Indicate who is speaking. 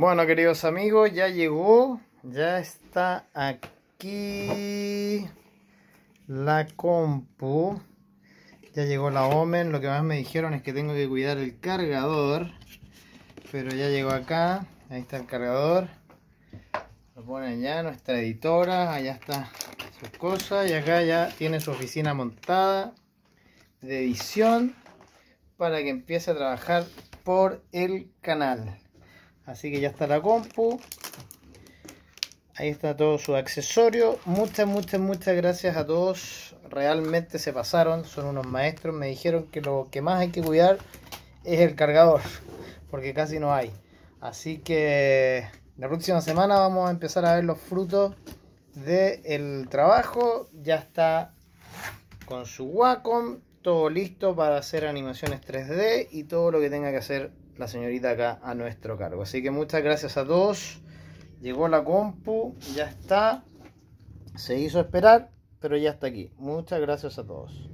Speaker 1: Bueno, queridos amigos, ya llegó, ya está aquí la compu. Ya llegó la Omen, lo que más me dijeron es que tengo que cuidar el cargador. Pero ya llegó acá, ahí está el cargador. Lo ponen ya, nuestra editora, allá está sus cosas. Y acá ya tiene su oficina montada de edición para que empiece a trabajar por el canal así que ya está la compu ahí está todo su accesorio muchas muchas muchas gracias a todos realmente se pasaron son unos maestros me dijeron que lo que más hay que cuidar es el cargador porque casi no hay así que la próxima semana vamos a empezar a ver los frutos del trabajo ya está con su Wacom todo listo para hacer animaciones 3D y todo lo que tenga que hacer la señorita acá a nuestro cargo. Así que muchas gracias a todos. Llegó la compu, ya está. Se hizo esperar, pero ya está aquí. Muchas gracias a todos.